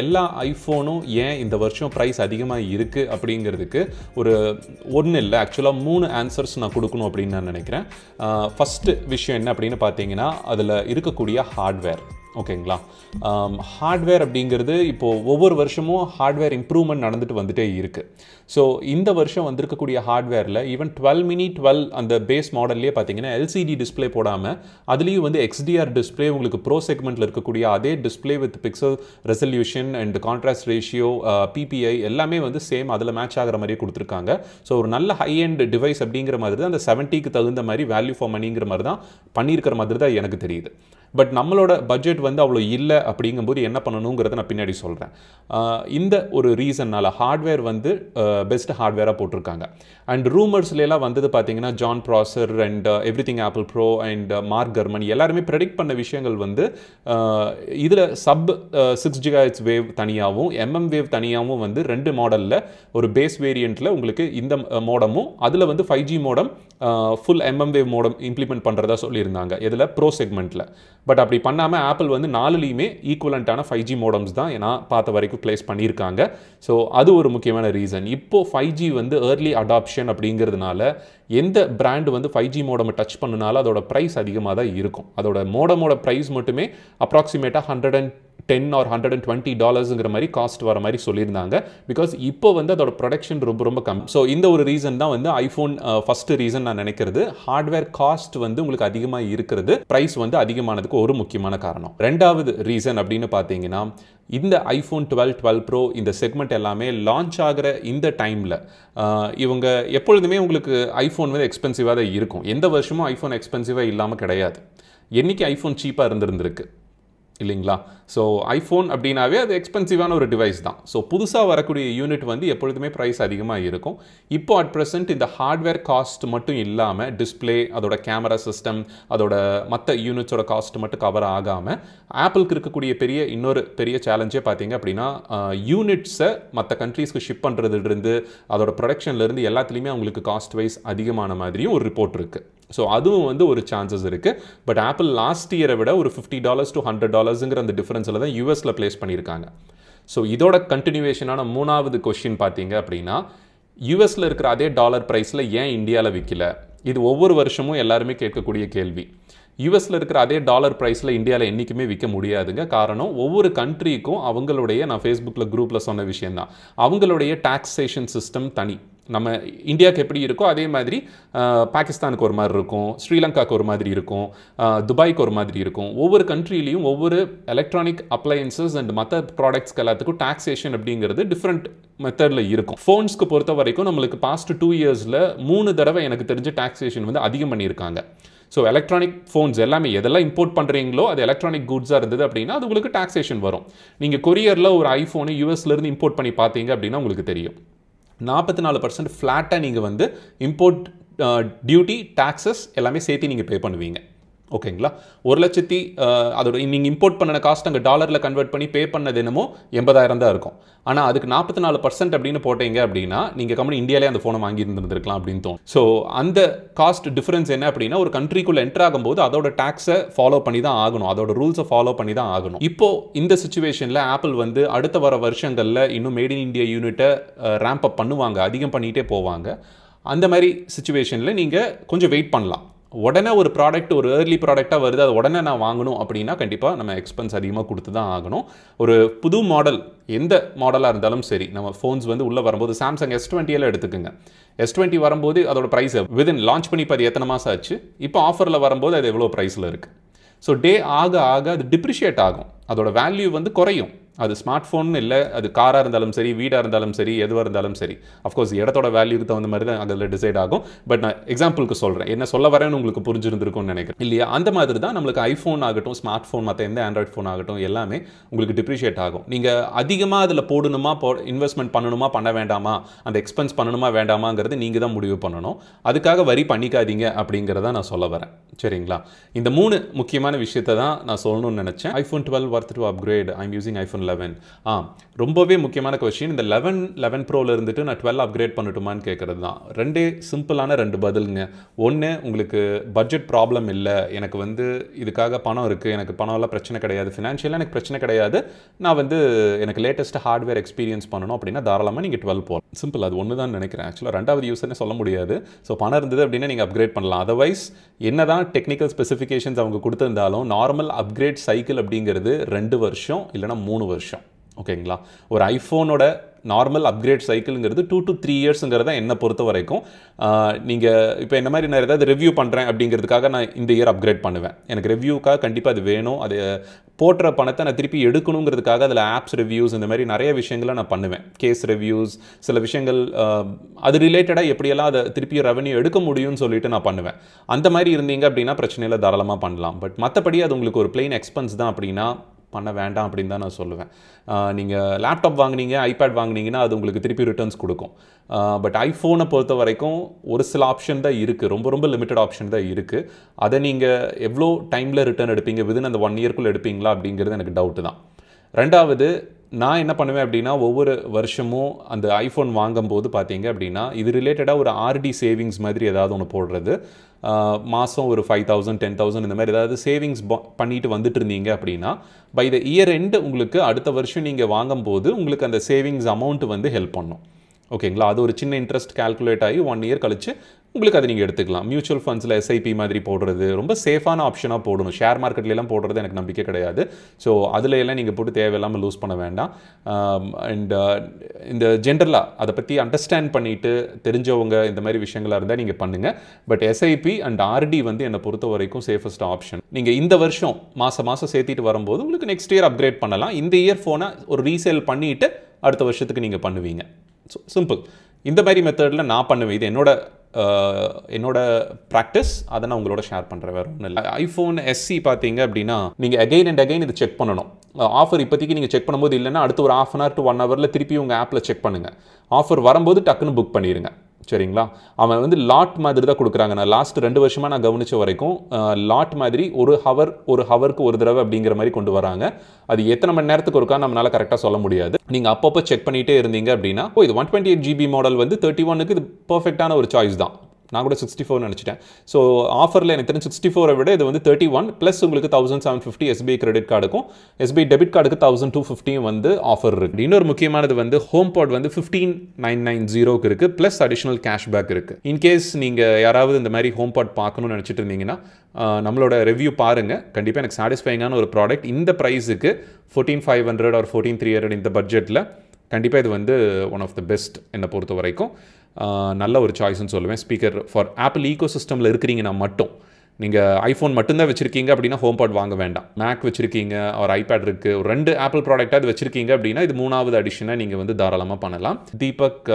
எல்லா ஐஃபோனும் ஏன் இந்த வருஷம் ப்ரைஸ் அதிகமாக இருக்குது அப்படிங்கிறதுக்கு ஒரு ஒன்று இல்லை ஆக்சுவலாக மூணு ஆன்சர்ஸ் நான் கொடுக்கணும் அப்படின்னு நான் நினைக்கிறேன் ஃபஸ்ட்டு விஷயம் என்ன அப்படின்னு பார்த்தீங்கன்னா அதில் இருக்கக்கூடிய ஹார்ட்வேர் ஓகேங்களா ஹார்ட்வேர் அப்படிங்கிறது இப்போது ஒவ்வொரு வருஷமும் ஹார்ட்வேர் இம்ப்ரூவ்மெண்ட் நடந்துட்டு வந்துகிட்டே இருக்குது ஸோ இந்த வருஷம் வந்திருக்கக்கூடிய ஹார்ட்வேரில் ஈவன் டுவெல் மினி டுவெல் அந்த பேஸ் மாடல்லே பார்த்தீங்கன்னா எல்சிடி டிஸ்பிளே போடாமல் அதுலேயும் வந்து எக்ஸ்டிஆர் டிஸ்பிளே உங்களுக்கு ப்ரோ செக்மெண்ட்டில் இருக்கக்கூடிய அதே display with pixel resolution and contrast ratio PPI எல்லாமே வந்து சேம் அதில் மேட்ச் ஆகிற மாதிரியே கொடுத்துருக்காங்க ஸோ ஒரு நல்ல ஹை அண்ட் டிவைஸ் அப்படிங்கிற மாதிரி தான் அந்த செவன்ட்டிக்கு தகுந்த மாதிரி வேல்யூ ஃபார் மணிங்கிற மாதிரி தான் பண்ணியிருக்கிற மாதிரி தான் எனக்கு தெரியுது பட் நம்மளோட பட்ஜெட் வந்து அவ்வளோ இல்லை அப்படிங்கும்போது என்ன பண்ணணுங்கிறத நான் பின்னாடி சொல்கிறேன் இந்த ஒரு ரீசன்னால் ஹார்ட்வேர் வந்து பெஸ்ட் ஹார்ட்வேராக போட்டிருக்காங்க அண்ட் ரூமர்ஸ்லாம் வந்தது பார்த்தீங்கன்னா John Prosser and everything Apple pro and Mark Gurman எல்லாருமே ப்ரெடிக்ட் பண்ண விஷயங்கள் வந்து இதில் சப் சிக்ஸ் ஜிகாஹெச் வேவ் தனியாகவும் எம்எம் வேவ் தனியாகவும் வந்து ரெண்டு மாடலில் ஒரு பேஸ் வேரியண்ட்டில் உங்களுக்கு இந்த மோடமும் அதில் வந்து five G modem full wave modem implement பண்ணுறதா சொல்லியிருந்தாங்க இதில் ப்ரோ செக்மெண்ட்டில் பட் அப்படி பண்ணாமல் ஆப்பிள் வந்து நாலுலேயுமே ஈக்குவலண்ட்டான ஃபைவ் ஜி மோடம்ஸ் தான் ஏன்னா பார்த்த வரைக்கும் ப்ளேஸ் பண்ணியிருக்காங்க ஸோ அது ஒரு முக்கியமான ரீசன் இப்போது ஃபைவ் ஜி வந்து ஏர்லி அடாப்ஷன் அப்படிங்கிறதுனால எந்த பிராண்டு வந்து ஃபைவ் ஜி மோடம் டச் பண்ணுனாலும் அதோட ப்ரைஸ் அதிகமாக தான் இருக்கும் அதோட மோடமோட ப்ரைஸ் மட்டுமே அப்ராக்சிமேட்டாக hundred and ten or hundred and twenty டாலர்ஸுங்கிற மாதிரி காஸ்ட் வர மாதிரி சொல்லியிருந்தாங்க பிகாஸ் இப்போ வந்து அதோட ப்ரொடக்ஷன் ரொம்ப ரொம்ப கம் ஸோ இந்த ஒரு ரீசன் தான் வந்து ஐஃபோன் ஃபஸ்ட்டு ரீசன் நான் நினைக்கிறது ஹார்ட்வேர் காஸ்ட் வந்து உங்களுக்கு அதிகமாக இருக்கிறது ப்ரைஸ் வந்து அதிகமானதுக்கு ஒரு முக்கியமான காரணம் ரெண்டாவது ரீசன் அப்படின்னு பார்த்தீங்கன்னா இந்த ஐஃபோன் டுவெல் டுவெல் ப்ரோ இந்த செக்மெண்ட் எல்லாமே லான்ச் ஆகிற இந்த டைமில் இவங்க எப்பொழுதுமே உங்களுக்கு ஐஃபோன் வந்து எக்ஸ்பென்சிவாக தான் இருக்கும் எந்த வருஷமும் ஐஃபோன் எக்ஸ்பென்சிவாக இல்லாமல் கிடையாது என்றைக்கு ஐஃபோன் சீப்பாக இருந்திருந்திருக்கு இல்லைங்களா ஸோ ஐஃபோன் அப்படின்னாவே அது எக்ஸ்பென்சிவான ஒரு டிவைஸ் தான் ஸோ புதுசாக வரக்கூடிய யூனிட் வந்து எப்பொழுதுமே ப்ரைஸ் அதிகமாக இருக்கும் இப்போ அட் ப்ரெசென்ட் இந்த ஹார்ட்வேர் காஸ்ட் மட்டும் இல்லாமல் டிஸ்பிளே அதோட கேமரா சிஸ்டம் அதோட மற்ற யூனிட்ஸோட காஸ்ட் மட்டும் கவர் ஆகாமல் ஆப்பிளுக்கு இருக்கக்கூடிய பெரிய இன்னொரு பெரிய சேலஞ்சே பார்த்தீங்க அப்படின்னா யூனிட்ஸை மற்ற கண்ட்ரீஸ்க்கு ஷிப் பண்ணுறதுலேருந்து அதோட ப்ரொடக்ஷன்லேருந்து எல்லாத்துலேயுமே அவங்களுக்கு காஸ்ட் வைஸ் அதிகமான மாதிரியும் ஒரு ரிப்போர்ட் இருக்குது ஸோ அதுவும் வந்து ஒரு சான்சஸ் இருக்குது பட் ஆப்பிள் லாஸ்ட் இயரை விட ஒரு ஃபிஃப்டி டாலர்ஸ் டு ஹண்ட்ரட் டாலர்ஸுங்கிற அந்த டிஃப்ரென்ஸில் தான் யூஎஸில் ப்ளேஸ் பண்ணியிருக்காங்க ஸோ இதோட கண்டினியூவேஷனான மூணாவது கொஷின் பார்த்தீங்க அப்படின்னா யூஎஸில் இருக்கிற அதே டாலர் ப்ரைஸில் ஏன் இந்தியாவில் விற்கல இது ஒவ்வொரு வருஷமும் எல்லாருமே கேட்கக்கூடிய கேள்வி யூஎஸில் இருக்கிற அதே டாலர் ப்ரைஸில் இந்தியாவில் என்றைக்குமே விற்க முடியாதுங்க காரணம் ஒவ்வொரு கண்ட்ரிக்கும் அவங்களுடைய நான் ஃபேஸ்புக்கில் குரூப்பில் சொன்ன விஷயந்தான் அவங்களுடைய டாக்ஸேஷன் சிஸ்டம் தனி நம்ம இந்தியாவுக்கு எப்படி இருக்கோ அதே மாதிரி பாகிஸ்தானுக்கு ஒரு மாதிரி இருக்கும் ஸ்ரீலங்காவுக்கு ஒரு மாதிரி இருக்கும் துபாய்க்கு ஒரு மாதிரி இருக்கும் ஒவ்வொரு கண்ட்ரிலையும் ஒவ்வொரு எலக்ட்ரானிக் அப்ளையன்சஸ் அண்ட் மற்ற ப்ராடக்ட்ஸ்க்கு எல்லாத்துக்கும் டாக்ஸேஷன் அப்படிங்கிறது டிஃப்ரெண்ட் மெத்தடில் இருக்கும் ஃபோன்ஸ்க்கு பொறுத்த வரைக்கும் நம்மளுக்கு பாஸ்ட் டூ இயர்ஸில் மூணு தடவை எனக்கு தெரிஞ்ச டாக்ஸேஷன் வந்து அதிகம் பண்ணியிருக்காங்க ஸோ எலக்ட்ரானிக் ஃபோன்ஸ் எல்லாமே எதெல்லாம் இம்போர்ட் பண்ணுறீங்களோ அது எலக்ட்ரானிக் குட்ஸாக இருந்தது அப்படின்னா அது உங்களுக்கு டாக்ஸேஷன் வரும் நீங்கள் கொரியரில் ஒரு ஐஃபோனை யூஎஸ்லேருந்து இம்போர்ட் பண்ணி பார்த்தீங்க அப்படின்னா உங்களுக்கு தெரியும் நாற்பத்தி நாலு பர்சன்ட் ஃப்ளாட்டாக நீங்கள் வந்து இம்போர்ட் டியூட்டி டேக்ஸஸ் எல்லாமே சேர்த்து நீங்கள் பே பண்ணுவீங்க ஓகேங்களா ஒரு லட்சத்தி அதோட நீங்கள் இம்போர்ட் பண்ண காஸ்ட் அங்கே டாலரில் கன்வெர்ட் பண்ணி பே பண்ணது என்னமோ எண்பதாயிரம் தான் இருக்கும் ஆனால் அதுக்கு நாற்பத்தி நாலு பர்சன்ட் அப்படின்னு போட்டீங்க அப்படின்னா நீங்கள் கம்பெனி இந்தியாவிலே அந்த ஃபோனை வாங்கி இருந்திருக்கலாம் அப்படின்னு தோணும் ஸோ அந்த காஸ்ட் டிஃப்ரென்ஸ் என்ன அப்படின்னா ஒரு கண்ட்ரிக்குள்ளே என்டர் ஆகும்போது அதோட டேக்ஸை ஃபாலோ பண்ணி தான் ஆகணும் அதோட ரூல்ஸை ஃபாலோ பண்ணி தான் ஆகணும் இப்போது இந்த சுச்சுவேஷனில் ஆப்பிள் வந்து அடுத்த வர வருஷங்களில் இன்னும் மேட் இன் இந்தியா யூனிட்டை ரேம்ப் அப் பண்ணுவாங்க அதிகம் பண்ணிகிட்டே போவாங்க அந்த மாதிரி சுச்சுவேஷனில் நீங்கள் கொஞ்சம் வெயிட் பண்ணலாம் உடனே ஒரு ப்ராடக்ட் ஒரு ஏர்லி ப்ராடக்டாக வருது அது உடனே நான் வாங்கணும் அப்படின்னா கண்டிப்பாக நம்ம எக்ஸ்பென்ஸ் அதிகமாக கொடுத்து தான் ஆகணும் ஒரு புது மாடல் எந்த மாடலாக இருந்தாலும் சரி நம்ம ஃபோன்ஸ் வந்து உள்ளே வரும்போது சாம்சங் எஸ் டுவெண்ட்டியெல்லாம் எடுத்துக்கோங்க எஸ் டுவெண்ட்டி வரும்போது அதோட ப்ரைஸ் விதின் லான்ச் பண்ணி இப்போ அது எத்தனை மாதம் ஆச்சு இப்போ ஆஃபரில் வரும்போது அது எவ்வளோ ப்ரைஸில் இருக்குது ஸோ டே ஆக ஆக அது டிப்ரிஷியேட் ஆகும் அதோட வேல்யூ வந்து குறையும் அது ஸ்மார்ட் ஃபோன் இல்லை அது காராக இருந்தாலும் சரி வீடாக இருந்தாலும் சரி எதுவாக இருந்தாலும் சரி அஃப்கோர்ஸ் இடத்தோட வேல்யூக்கு தகுந்த மாதிரி தான் அதில் டிசைட் ஆகும் பட் நான் எக்ஸாம்பிளுக்கு சொல்கிறேன் என்ன சொல்ல வரேன்னு உங்களுக்கு புரிஞ்சிருந்திருக்கும்னு நினைக்கிறேன் இல்லையா அந்த மாதிரி தான் நம்மளுக்கு ஐஃபோன் ஆகட்டும் ஸ்மார்ட் ஃபோன் மற்ற எந்த ஆண்ட்ராய்ட் ஃபோன் ஆகட்டும் எல்லாமே உங்களுக்கு டிப்ரிஷியேட் ஆகும் நீங்கள் அதிகமாக அதில் போடணுமா போ இன்வெஸ்ட்மெண்ட் பண்ணணுமா பண்ண வேண்டாமா அந்த எக்ஸ்பென்ஸ் பண்ணணுமா வேண்டாமாங்கிறது நீங்கள் தான் முடிவு பண்ணணும் அதுக்காக வரி பண்ணிக்காதீங்க அப்படிங்கிறத நான் சொல்ல வரேன் சரிங்களா இந்த மூணு முக்கியமான விஷயத்தை தான் நான் சொல்லணும்னு நினச்சேன் iPhone twelve worth to upgrade I'm using iPhone iPhone eleven ah ரொம்பவே முக்கியமான கொஷின் இந்த லெவன் லெவன் ப்ரோவில் இருந்துட்டு நான் டுவெல் அப்கிரேட் பண்ணட்டுமான்னு கேட்குறது தான் ரெண்டே சிம்பிளான ரெண்டு பதிலுங்க ஒன்று உங்களுக்கு பட்ஜெட் ப்ராப்ளம் இல்லை எனக்கு வந்து இதுக்காக பணம் இருக்குது எனக்கு பணம்லாம் பிரச்சனை கிடையாது ஃபினான்ஷியலாக எனக்கு பிரச்சனை கிடையாது நான் வந்து எனக்கு லேட்டஸ்ட் ஹார்ட்வேர் எக்ஸ்பீரியன்ஸ் பண்ணணும் அப்படின்னா தாராளமாக நீங்கள் டுவெல் போகலாம் சிம்பிள் அது ஒன்று தான் நினைக்கிறேன் ஆக்சுவலாக ரெண்டாவது யூஸ்னே சொல்ல முடியாது ஸோ பணம் இருந்தது அப்படின்னா நீங்கள் அப்கிரேட் பண்ணலாம் அதர்வைஸ் என்ன தான் டெக்னிக்கல் ஸ்பெசிஃபிகேஷன்ஸ் அவங்க கொடுத்துருந்தாலும் நார்மல் அப்கிரேட் சைக்கிள் அப்படிங்கிறது ரெண்டு வருஷம் இல்லைனா மூணு வருஷம் வருஷம் ஓகேங்களா ஒரு ஐஃபோனோட நார்மல் அப்கிரேட் சைக்கிளுங்கிறது டூ டு த்ரீ இயர்ஸுங்கிறத என்னை பொறுத்த வரைக்கும் நீங்கள் இப்போ என்ன மாதிரி நான் ஏதாவது ரிவ்யூ பண்ணுறேன் அப்படிங்கிறதுக்காக நான் இந்த இயர் அப்கிரேட் பண்ணுவேன் எனக்கு ரிவ்யூக்காக கண்டிப்பாக அது வேணும் அது போடுற பணத்தை நான் திருப்பி எடுக்கணுங்கிறதுக்காக அதில் ஆப்ஸ் ரிவ்யூஸ் இந்த மாதிரி நிறைய விஷயங்களை நான் பண்ணுவேன் கேஸ் ரிவ்யூஸ் சில விஷயங்கள் அது ரிலேட்டடாக எப்படியெல்லாம் அதை திருப்பி ரெவன்யூ எடுக்க முடியும்னு சொல்லிட்டு நான் பண்ணுவேன் அந்த மாதிரி இருந்தீங்க அப்படின்னா பிரச்சனையில் தாராளமாக பண்ணலாம் பட் மற்றபடி அது உங்களுக்கு ஒரு பிளெயின் எக்ஸ்பென்ஸ் தான் அப்படின்னா பண்ண வேண்டாம் அப்படின்னு தான் நான் சொல்லுவேன் நீங்கள் லேப்டாப் வாங்கினீங்க ஐபேட் வாங்கினீங்கன்னா அது உங்களுக்கு திருப்பி ரிட்டர்ன்ஸ் கொடுக்கும் பட் ஐஃபோனை பொறுத்த வரைக்கும் ஒரு சில ஆப்ஷன் தான் இருக்குது ரொம்ப ரொம்ப லிமிட்டட் ஆப்ஷன் தான் இருக்குது அதை நீங்கள் எவ்வளோ டைமில் ரிட்டர்ன் எடுப்பீங்க விதின் அந்த ஒன் இயர்க்குள்ளே எடுப்பீங்களா அப்படிங்கிறது எனக்கு டவுட்டு தான் ரெண்டாவது நான் என்ன பண்ணுவேன் அப்படின்னா ஒவ்வொரு வருஷமும் அந்த ஐஃபோன் வாங்கும்போது பார்த்தீங்க அப்படின்னா இது ரிலேட்டடாக ஒரு ஆர்டி சேவிங்ஸ் மாதிரி ஏதாவது ஒன்று போடுறது மாதம் ஒரு ஃபைவ் தௌசண்ட் டென் தௌசண்ட் இந்த மாதிரி ஏதாவது சேவிங்ஸ் பண்ணிட்டு வந்துட்டு இருந்தீங்க அப்படின்னா பை த இயர் எண்டு உங்களுக்கு அடுத்த வருஷம் நீங்கள் வாங்கும்போது உங்களுக்கு அந்த சேவிங்ஸ் அமௌண்ட் வந்து ஹெல்ப் பண்ணும் ஓகேங்களா அது ஒரு சின்ன இன்ட்ரெஸ்ட் கால்குலேட் ஆகி ஒன் இயர் கழிச்சு உங்களுக்கு அதை நீங்கள் எடுத்துக்கலாம் மியூச்சுவல் ஃபண்ட்ஸில் எஸ்ஐபி மாதிரி போடுறது ரொம்ப சேஃபான ஆப்ஷனாக போடணும் ஷேர் மார்க்கெட்லாம் போடுறது எனக்கு நம்பிக்கை கிடையாது ஸோ அதில் எல்லாம் நீங்கள் போட்டு தேவையில்லாமல் லூஸ் பண்ண வேண்டாம் அண்ட் இந்த ஜென்ரலாக அதை பற்றி அண்டர்ஸ்டாண்ட் பண்ணிவிட்டு தெரிஞ்சவங்க இந்த மாதிரி விஷயங்களாக இருந்தால் நீங்கள் பண்ணுங்கள் பட் எஸ்ஐபி அண்ட் ஆர்டி வந்து என்னை பொறுத்த வரைக்கும் சேஃபஸ்ட் ஆப்ஷன் நீங்கள் இந்த வருஷம் மாதம் மாதம் சேர்த்திட்டு வரும்போது உங்களுக்கு நெக்ஸ்ட் இயர் அப்கிரேட் பண்ணலாம் இந்த இயர் ஃபோனை ஒரு ரீசேல் பண்ணிவிட்டு அடுத்த வருஷத்துக்கு நீங்கள் பண்ணுவீங்க ஸோ சிம்பிள் இந்த மாதிரி மெத்தடில் நான் பண்ணுவேன் இது என்னோட என்னோட ப்ராக்டிஸ் அதை நான் உங்களோட ஷேர் பண்ணுறேன் வேறு ஒன்றும் இல்லை ஐஃபோன் எஸ்சி பார்த்தீங்க அப்படின்னா நீங்கள் அகைன் அண்ட் அகைன் இது செக் பண்ணணும் ஆஃபர் இப்போதைக்கு நீங்கள் செக் பண்ணும்போது இல்லைன்னா அடுத்து ஒரு half an hour to one ஹவரில் திருப்பி உங்கள் ஆப்பில் செக் பண்ணுங்கள் ஆஃபர் வரும்போது டக்குன்னு புக் பண்ணிடுங்க சரிங்களா அவன் வந்து லாட் மாதிரி தான் கொடுக்குறாங்க நான் லாஸ்ட் ரெண்டு வருஷமாக நான் கவனித்த வரைக்கும் லாட் மாதிரி ஒரு ஹவர் ஒரு ஹவருக்கு ஒரு தடவை அப்படிங்கிற மாதிரி கொண்டு வராங்க அது எத்தனை மணி நேரத்துக்கு இருக்கா நம்மளால் கரெக்டாக சொல்ல முடியாது நீங்கள் அப்பப்போ செக் பண்ணிகிட்டே இருந்தீங்க அப்படின்னா ஓ இது one twenty eight GB model வந்து தேர்ட்டி ஒனுக்கு இது பர்ஃபெக்டான ஒரு சாய்ஸ் தான் நான் கூட சிக்ஸ்டி ஃபோர் நினச்சிட்டேன் ஸோ ஆஃபரில் எனக்கு தெரிஞ்ச சிக்ஸ்டி ஃபோரை விட இது வந்து தேர்ட்டி ஒன் ப்ளஸ் உங்களுக்கு thousand seven fifty SBI credit கார்டுக்கும் எஸ்பிஐ டெபிட் கார்டுக்கு தௌசண்ட் டூ ஃபிஃப்டியும் வந்து ஆஃபர் இருக்குது இன்னொரு முக்கியமானது வந்து ஹோம் பாட் வந்து ஃபிஃப்டீன் நைன் நைன் ஜீரோக்கு இருக்குது ப்ளஸ் அடிஷனல் கேஷ்பேக் இருக்குது இன்கேஸ் நீங்கள் யாராவது இந்த மாதிரி ஹோம் பாட் பார்க்கணும்னு நினச்சிட்டு இருந்தீங்கன்னா நம்மளோட ரிவ்யூ பாருங்கள் கண்டிப்பாக எனக்கு சாட்டிஸ்ஃபைங்கான ஒரு ப்ராடக்ட் இந்த ப்ரைஸுக்கு fourteen five hundred or fourteen three hundred இந்த பட்ஜெட்டில் கண்டிப்பாக இது வந்து ஒன் ஆஃப் த பெஸ்ட் என்னை பொறுத்த வரைக்கும் நல்ல ஒரு சாய்ஸ்னு சொல்லுவேன் ஸ்பீக்கர் ஃபார் ஆப்பிள் ஈகோ சிஸ்டமில் இருக்கிறீங்கன்னா மட்டும் நீங்கள் ஐஃபோன் மட்டும்தான் வச்சுருக்கீங்க அப்படின்னா ஹோம் பாட் வாங்க வேண்டாம் மேக் வச்சுருக்கீங்க ஒரு ஐபேட் இருக்குது ஒரு ரெண்டு ஆப்பிள் ப்ராடக்டாக அது வச்சுருக்கீங்க அப்படின்னா இது மூணாவது அடிஷனாக நீங்கள் வந்து தாராளமாக பண்ணலாம் Deepak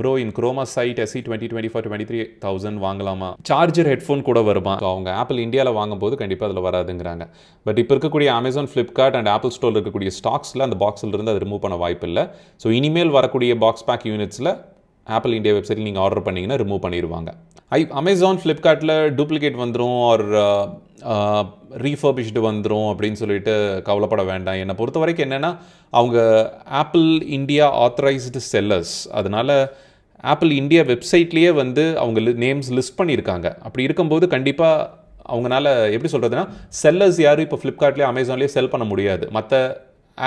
bro in Croma side SC twenty twenty four twenty three thousand வாங்கலாமா சார்ஜர் ஹெட்ஃபோன் கூட வருமா அவங்க ஆப்பிள் இந்தியாவில் வாங்கும்போது கண்டிப்பாக அதில் வராதுங்கிறாங்க பட் இப்போ இருக்கக்கூடிய அமேசான் ஃப்ளிப்கார்ட் அண்ட் ஆப்பிள் ஸ்டோரில் இருக்கக்கூடிய ஸ்டாக்ஸில் அந்த பாக்ஸில் இருந்து அது ரிமூவ் பண்ண வாய்ப்பு இல்லை ஸோ இனிமேல் வரக்கூடிய பாக்ஸ் பேக் யூனிட்ஸில் ஆப்பிள் இந்தியா வெப்சைட்டில் நீங்கள் ஆர்டர் பண்ணிங்கன்னா ரிமூவ் பண்ணிடுவாங்க ஐ அமேசான் ஃப்ளிப்கார்ட்டில் டூப்ளிகேட் வந்துடும் ஆர் ரீஃபர்பிஷ்டு வந்துடும் அப்படின்னு சொல்லிட்டு கவலைப்பட வேண்டாம் என்னை பொறுத்த வரைக்கும் என்னென்னா அவங்க ஆப்பிள் இந்தியா ஆத்தரைஸ்டு செல்லர்ஸ் அதனால் ஆப்பிள் இந்தியா வெப்சைட்லேயே வந்து அவங்க நேம்ஸ் லிஸ்ட் பண்ணியிருக்காங்க அப்படி இருக்கும்போது கண்டிப்பாக அவங்களால எப்படி சொல்கிறதுனா செல்லர்ஸ் யாரும் இப்போ ஃப்ளிப்கார்ட்லேயே அமேசான்லேயே செல் பண்ண முடியாது மற்ற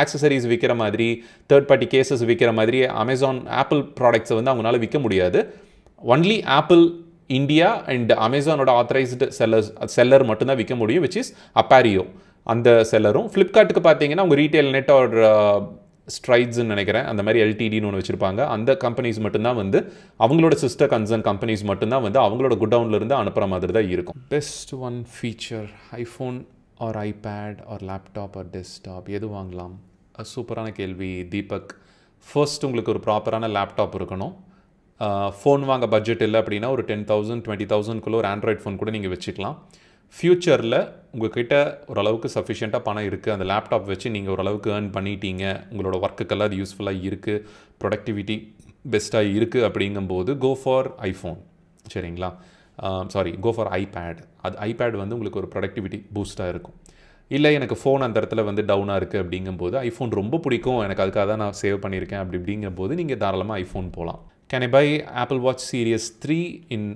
ஆக்சசரிஸ் விற்கிற மாதிரி தேர்ட் பார்ட்டி கேசஸ் விற்கிற மாதிரி அமேசான் ஆப்பிள் ப்ராடக்ட்ஸை வந்து அவங்களால விற்க முடியாது ஒன்லி ஆப்பிள் இந்தியா அண்ட் அமேசானோட ஆத்தரைஸ்டு செல்லர்ஸ் செல்லர் மட்டும்தான் விற்க முடியும் விச் இஸ் அப்பாரியோ அந்த செல்லரும் ஃப்ளிப்கார்ட்டுக்கு பார்த்தீங்கன்னா அவங்க ரீட்டைல் நெட் ஆர் ஸ்ட்ரைட்ஸ்ன்னு நினைக்கிறேன் அந்த மாதிரி எல்டிடின்னு ஒன்று வச்சுருப்பாங்க அந்த கம்பெனிஸ் மட்டும்தான் வந்து அவங்களோட சிஸ்டர் கன்சர்ன் கம்பெனிஸ் மட்டும்தான் வந்து அவங்களோட குடவுன்லேருந்து அனுப்புகிற மாதிரி தான் இருக்கும் best one feature iPhone or iPad or laptop or desktop எது வாங்கலாம் சூப்பரான கேள்வி தீபக் ஃபர்ஸ்ட் உங்களுக்கு ஒரு ப்ராப்பரான லேப்டாப் இருக்கணும் ஃபோன் வாங்க பட்ஜெட் இல்லை அப்படின்னா ஒரு டென் தௌசண்ட் டுவெண்ட்டி தௌசண்ட்குள்ளே ஒரு ஆண்ட்ராய்ட் ஃபோன் கூட நீங்கள் வச்சுக்கலாம் ஃப்யூச்சரில் உங்கள்கிட்ட ஓரளவுக்கு சஃபிஷியண்ட்டாக பணம் இருக்குது அந்த லேப்டாப் வச்சு நீங்கள் ஓரளவுக்கு ஏர்ன் பண்ணிட்டீங்க உங்களோட ஒர்க்குக்கெல்லாம் அது யூஸ்ஃபுல்லாக இருக்குது ப்ரொடக்டிவிட்டி பெஸ்ட்டாக இருக்குது அப்படிங்கும்போது கோ ஃபார் ஐஃபோன் சரிங்களா சாரி கோ ஃபார் ஐபேட் அது ஐபேட் வந்து உங்களுக்கு ஒரு ப்ரொடக்டிவிட்டி பூஸ்ட்டாக இருக்கும் இல்லை எனக்கு ஃபோன் அந்த இடத்துல வந்து டவுனாக இருக்குது அப்படிங்கும்போது ஐஃபோன் ரொம்ப பிடிக்கும் எனக்கு அதுக்காக தான் நான் சேவ் பண்ணியிருக்கேன் அப்படி அப்படிங்கும்போது நீங்கள் தாராளமாக ஐஃபோன் போகலாம் can I buy Apple Watch series three in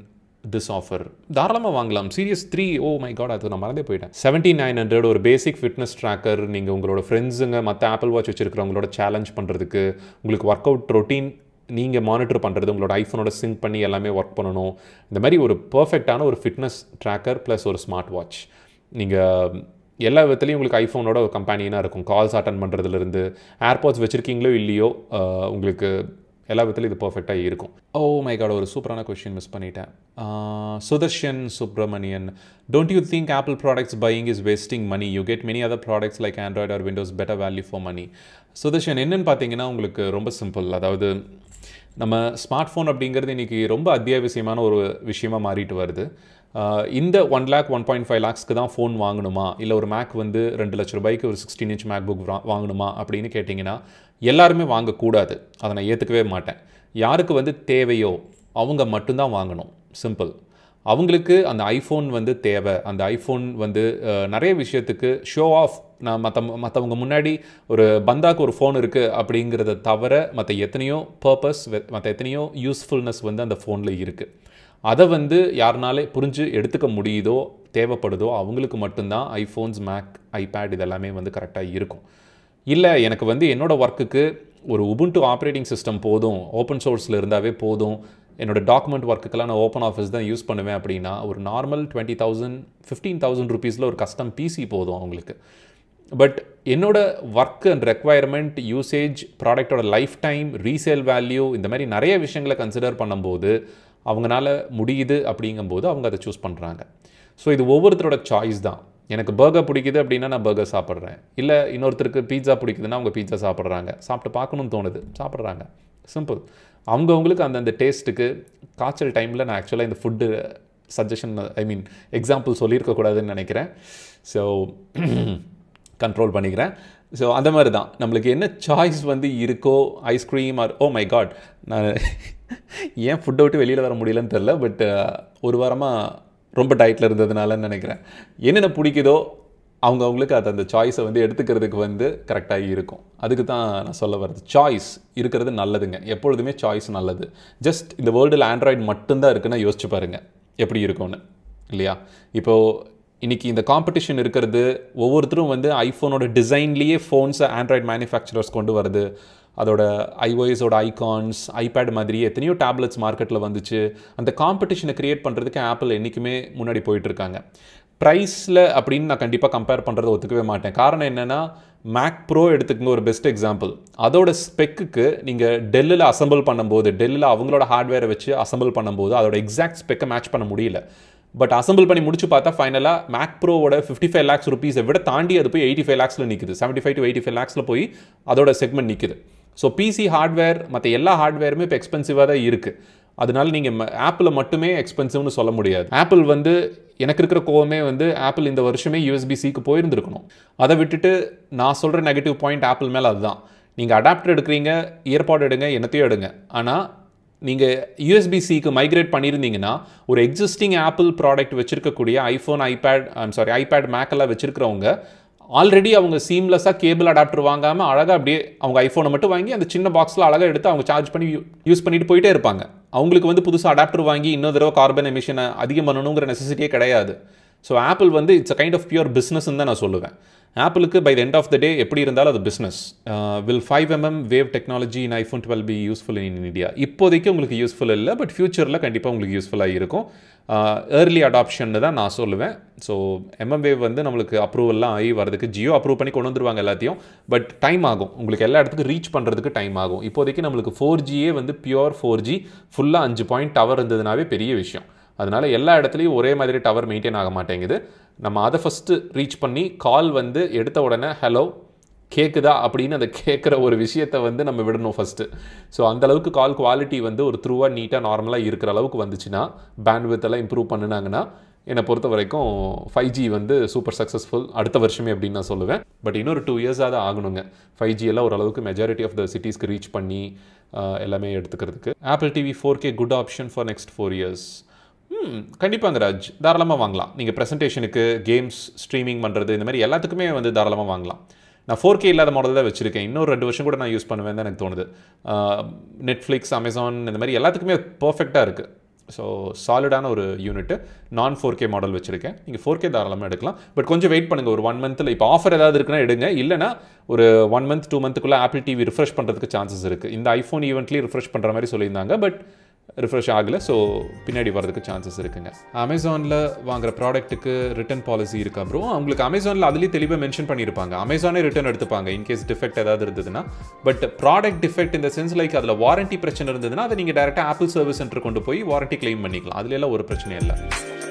this offer தாராளமாக வாங்கலாம் series three oh my god அது நான் மறந்தே போயிட்டேன் செவன்ட்டி நைன் ஹண்ட்ரட் ஒரு பேசிக் ஃபிட்னஸ் ட்ராக்கர் நீங்கள் உங்களோட ஃப்ரெண்ட்ஸுங்க மற்ற ஆப்பிள் வாட்ச் வச்சுருக்கிறவங்களோட சேலஞ்ச் பண்ணுறதுக்கு உங்களுக்கு ஒர்க் அவுட் ரொட்டீன் நீங்கள் மானிட்டர் பண்ணுறது உங்களோட ஐஃபோனோட சிங்க் பண்ணி எல்லாமே ஒர்க் பண்ணணும் இந்த மாதிரி ஒரு பர்ஃபெக்டான ஒரு ஃபிட்னஸ் ட்ராக்கர் ப்ளஸ் ஒரு ஸ்மார்ட் வாட்ச் நீங்கள் எல்லா விதத்துலையும் உங்களுக்கு ஐஃபோனோட ஒரு கம்பேனியனாக இருக்கும் கால்ஸ் அட்டன் பண்ணுறதுலேருந்து ஏர்பாட்ஸ் வச்சுருக்கீங்களோ இல்லையோ உங்களுக்கு எல்லா விதத்துலையும் இது பர்ஃபெக்டாக இருக்கும் ஓ மை காட் ஒரு சூப்பரான கொஷின் மிஸ் பண்ணிட்டேன் Sudharshan Subramanian don't you think Apple products buying is wasting money you get many other products like Android or Windows better value for money Sudharshan என்னென்னு பார்த்தீங்கன்னா உங்களுக்கு ரொம்ப சிம்பிள் அதாவது நம்ம ஸ்மார்ட் ஃபோன் அப்படிங்கிறது இன்றைக்கி ரொம்ப அத்தியாவசியமான ஒரு விஷயமாக மாறிட்டு வருது இந்த one lakh one point five லேக்ஸ்க்கு தான் ஃபோன் வாங்கணுமா இல்லை ஒரு மேக் வந்து ரெண்டு லட்ச ரூபாய்க்கு ஒரு சிக்ஸ்டீன் இன்ச் மேக் புக் வாங்கணுமா அப்படின்னு கேட்டிங்கன்னா எல்லாருமே வாங்கக்கூடாது அதை நான் ஏற்றுக்கவே மாட்டேன் யாருக்கு வந்து தேவையோ அவங்க மட்டும்தான் வாங்கணும் சிம்பிள் அவங்களுக்கு அந்த ஐஃபோன் வந்து தேவை அந்த ஐஃபோன் வந்து நிறைய விஷயத்துக்கு ஷோ ஆஃப் நான் மற்ற மற்றவங்க முன்னாடி ஒரு பந்தாக்கு ஒரு ஃபோன் இருக்குது அப்படிங்கிறத தவிர மற்ற எத்தனையோ பர்பஸ் மற்ற எத்தனையோ யூஸ்ஃபுல்னஸ் வந்து அந்த ஃபோனில் இருக்குது அதை வந்து யாருனாலே புரிஞ்சு எடுத்துக்க முடியுதோ தேவைப்படுதோ அவங்களுக்கு மட்டும்தான் ஐஃபோன்ஸ் மேக் ஐபேட் இதெல்லாமே வந்து கரெக்டாக இருக்கும் இல்லை எனக்கு வந்து என்னோடய ஒர்க்குக்கு ஒரு உபுண்டு ஆப்ரேட்டிங் சிஸ்டம் போதும் ஓப்பன் சோர்ஸில் இருந்தாவே போதும் என்னோடய டாக்குமெண்ட் ஒர்க்குக்கெல்லாம் நான் ஓப்பன் ஆஃபீஸ் தான் யூஸ் பண்ணுவேன் அப்படின்னா ஒரு normal twenty thousand fifteen thousand ருபீஸில் ஒரு கஸ்டம் பிசி போதும் அவங்களுக்கு பட் என்னோடய ஒர்க் அண்ட் ரெக்குவயர்மெண்ட் யூசேஜ் ப்ராடக்டோட லைஃப் டைம் ரீசேல் வேல்யூ இந்த மாதிரி நிறைய விஷயங்களை கன்சிடர் பண்ணும்போது அவங்களால முடியுது அப்படிங்கும்போது அவங்க அதை சூஸ் பண்ணுறாங்க ஸோ இது ஒவ்வொருத்தரோட சாய்ஸ் தான் எனக்கு பர்கர் பிடிக்குது அப்படின்னா நான் பர்கர் சாப்பிட்றேன் இல்லை இன்னொருத்தருக்கு பீட்சா பிடிக்குதுன்னா அவங்க பீட்சா சாப்பிட்றாங்க சாப்பிட்டு பார்க்கணும்னு தோணுது சாப்பிட்றாங்க சிம்பிள் அவங்கவுங்களுக்கு அந்தந்த டேஸ்ட்டுக்கு காய்ச்சல் டைமில் நான் ஆக்சுவலாக இந்த food suggestion I mean example சொல்லியிருக்கக்கூடாதுன்னு நினைக்கிறேன் ஸோ கண்ட்ரோல் பண்ணிக்கிறேன் ஸோ அந்த மாதிரி தான் நம்மளுக்கு என்ன சாய்ஸ் வந்து இருக்கோ ice cream or oh my god நான் ஏன் ஃபுட்டை விட்டு வெளியில் வர முடியலன்னு தெரில பட் uh, ஒரு வாரமாக ரொம்ப டயட்டில் இருந்ததுனாலன்னு நினைக்கிறேன் என்னென்ன பிடிக்குதோ அவங்க அவங்களுக்கு அது அந்த சாய்ஸை வந்து எடுத்துக்கிறதுக்கு வந்து கரெக்டாக இருக்கும் அதுக்கு தான் நான் சொல்ல வர்றது சாய்ஸ் இருக்கிறது நல்லதுங்க எப்பொழுதுமே சாய்ஸ் நல்லது ஜஸ்ட் இந்த வேர்ல்டில் ஆண்ட்ராய்டு மட்டும்தான் இருக்குன்னா யோசிச்சு பாருங்கள் எப்படி இருக்கும்னு இல்லையா இப்போது இன்றைக்கி இந்த காம்படிஷன் இருக்கிறது ஒவ்வொருத்தரும் வந்து ஐஃபோனோட டிசைன்லேயே ஃபோன்ஸை ஆண்ட்ராய்டு மேனுஃபேக்சரர்ஸ் கொண்டு வருது அதோட ஐஓஎஸோட ஐகான்ஸ் ஐபேட் மாதிரி எத்தனையோ டேப்லெட்ஸ் மார்க்கெட்டில் வந்துச்சு அந்த காம்படிஷனை க்ரியேட் பண்ணுறதுக்கு ஆப்பிள் என்றைக்குமே முன்னாடி போயிட்டுருக்காங்க ப்ரைஸில் அப்படின்னு நான் கண்டிப்பாக கம்பேர் பண்ணுறதை ஒத்துக்கவே மாட்டேன் காரணம் என்னென்னா மேக் ப்ரோ எடுத்துக்கணும் ஒரு பெஸ்ட் எக்ஸாம்பிள் அதோட ஸ்பெக்குக்கு நீங்கள் டெல்லில் அசம்பிள் பண்ணும்போது டெல்லில் அவங்களோட ஹார்ட்வேரை வச்சு அசம்பிள் பண்ணும்போது அதோட எக்ஸாக்ட் ஸ்பெக்கை மேட்ச் பண்ண முடியல பட் அசம்பிள் பண்ணி முடிச்சு பார்த்தா ஃபைனலாக மேக் ப்ரோவோட ஃபிஃப்டி ஃபைவ் லேக்ஸ் ருபீஸை விட தாண்டி அது போய் எயிட்டி ஃபைவ் லேக்ஸில் நிற்குது seventy five to eighty five லேக்ஸில் போய் அதோட செக்மெண்ட் நிற்குது ஸோ பிசி ஹார்ட்வேர் மற்ற எல்லா ஹார்ட்வேருமே இப்போ எக்ஸ்பென்சிவாக தான் இருக்குது அதனால நீங்கள் ஆப்பிள் மட்டுமே எக்ஸ்பென்சிவ்னு சொல்ல முடியாது ஆப்பிள் வந்து எனக்கு இருக்கிற கோவமே வந்து ஆப்பிள் இந்த வருஷமே யூஎஸ்பிசிக்கு போயிருந்துருக்கணும் அதை விட்டுட்டு நான் சொல்கிற நெகட்டிவ் பாயிண்ட் ஆப்பிள் மேலே அதுதான் நீங்கள் அடாப்டர் எடுக்கிறீங்க ஏற்பாடு எடுங்க என்னத்தையும் எடுங்க ஆனால் நீங்கள் யூஎஸ்பிசிக்கு மைக்ரேட் பண்ணியிருந்தீங்கன்னா ஒரு எக்ஸிஸ்டிங் ஆப்பிள் ப்ராடக்ட் வச்சுருக்கக்கூடிய iPhone iPad I'm sorry iPad மேக்கெல்லாம் வச்சுருக்கிறவங்க ஆல்ரெடி அவங்க சீம்லெஸ்ஸாக கேபிள் அடாப்டர் வாங்காமல் அழகாக அப்படியே அவங்க ஐஃபோனை மட்டும் வாங்கி அந்த சின்ன பாக்ஸில் அழகாக எடுத்து அவங்க சார்ஜ் பண்ணி யூஸ் பண்ணிட்டு போயிட்டே இருப்பாங்க அவங்களுக்கு வந்து புதுசாக அடாப்டர் வாங்கி இன்னொரு தடவை கார்பன் எமிஷனை அதிகம் பண்ணணுங்கிற நெசசிட்டியே கிடையாது ஸோ ஆப்பிள் வந்து it's a kind of pure பிஸ்னஸ்ன்னு தான் நான் சொல்லுவேன் ஆப்பிளுக்கு by the end of the day எப்படி இருந்தாலும் அது business will five mm wave technology in iPhone twelve be useful in India இப்போதைக்கு உங்களுக்கு யூஸ்ஃபுல் இல்லை பட் ஃபியூச்சரில் கண்டிப்பாக உங்களுக்கு யூஸ்ஃபுல்லாக இருக்கும் ஏர்லி அடாப்ஷன்னு தான் நான் சொல்லுவேன் ஸோ எம்எம்ஏ வந்து நம்மளுக்கு அப்ரூவல்லாம் ஆகி வரதுக்கு ஜியோ அப்ரூவ் பண்ணி கொண்டு வந்துருவாங்க எல்லாத்தையும் பட் டைம் ஆகும் உங்களுக்கு எல்லா இடத்துக்கும் ரீச் பண்ணுறதுக்கு டைம் ஆகும் இப்போதைக்கு நம்மளுக்கு ஃபோர் ஜியே வந்து பியோர் ஃபோர் ஜி ஃபுல்லாக அஞ்சு பாயிண்ட் டவர் இருந்ததுனாவே பெரிய விஷயம் அதனால் எல்லா இடத்துலையும் ஒரே மாதிரி டவர் மெயின்டைன் ஆக மாட்டேங்குது நம்ம அதை ஃபஸ்ட்டு ரீச் பண்ணி கால் வந்து எடுத்த உடனே ஹலோ கேட்குதா அப்படின்னு அதை கேட்குற ஒரு விஷயத்தை வந்து நம்ம விடணும் ஃபஸ்ட்டு ஸோ அந்தளவுக்கு கால் குவாலிட்டி வந்து ஒரு த்ரூவாக நீட்டாக நார்மலாக இருக்கிற அளவுக்கு வந்துச்சுன்னா பேண்ட்வித் எல்லாம் இம்ப்ரூவ் பண்ணினாங்கன்னா என்னை பொறுத்த வரைக்கும் ஃபைவ் ஜி வந்து சூப்பர் சக்ஸஸ்ஃபுல் அடுத்த வருஷமே அப்படின்னு நான் சொல்லுவேன் பட் இன்னொரு டூ இயர்ஸாக தான் ஆகணுங்க ஃபைவ் ஜி எல்லாம் ஓரளவுக்கு மெஜாரிட்டி ஆஃப் த சிட்டிஸ்க்கு ரீச் பண்ணி எல்லாமே எடுத்துக்கிறதுக்கு Apple TV four K good option for next four years கண்டிப்பாங்க ராஜ் தாராளமாக வாங்கலாம் நீங்கள் ப்ரெசன்டேஷனுக்கு கேம்ஸ் ஸ்ட்ரீமிங் பண்ணுறது இந்த மாதிரி எல்லாத்துக்குமே வந்து தாராளமாக வாங்கலாம் நான் ஃபோர் கே இல்லாத மாடல் தான் வச்சிருக்கேன் இன்னும் ரெண்டு வருஷம் கூட நான் யூஸ் பண்ணுவேன் தான் எனக்கு தோணுது நெட்ஃப்ளிக்ஸ் அமேசான் இந்த மாதிரி எல்லாத்துக்குமே பர்ஃபெக்டாக இருக்குது ஸோ சாலிடான ஒரு யூனிட்டு நான் ஃபோர் கே மாடல் வச்சுருக்கேன் நீங்கள் ஃபோர் கே தாராளமாக எடுக்கலாம் பட் கொஞ்சம் வெயிட் பண்ணுங்கள் ஒரு ஒன் மந்த்தில் இப்போ ஆஃபர் ஏதாவது இருக்குன்னா எடுங்க இல்லைனா ஒரு ஒன் மந்த் டூ மந்த்துக்குள்ளே ஆப்பிள் டிவி ரிஃப்ரெஷ் பண்ணுறதுக்கு சான்சஸ் இருக்குது இந்த ஐஃபோன் ஈவெண்ட்லேயும் ரிஃப்ரெஷ் பண்ணுற மாதிரி சொல்லியிருந்தாங்க பட் ரிஃப்ரெஷ் ஆகலை ஸோ பின்னாடி வரதுக்கு சான்சஸ் இருக்குங்க அமேசானில் வாங்குற ப்ராடக்ட்டுக்கு ரிட்டர்ன் பாலிசி இருக்க அப்புறம் அவங்களுக்கு அமேசானில் அதுலேயே தெளிவாக மென்ஷன் பண்ணியிருப்பாங்க அமேசானே ரிட்டர்ன் எடுத்துப்பாங்க இன்கேஸ் டிஃபெக்ட் ஏதாவது இருந்ததுன்னா பட் ப்ராடக்ட் டிஃபெக்ட் இந்த சென்ஸ் லைக் அதில் வாரண்ட்டி பிரச்சனை இருந்ததுன்னா அதை நீங்கள் டேரெக்டாக ஆப்பிள் சர்வீஸ் சென்டர் கொண்டு போய் வாரண்ட்டி கிளைம் பண்ணிக்கலாம் அதுல எல்லாம் ஒரு பிரச்சனையும் இல்லை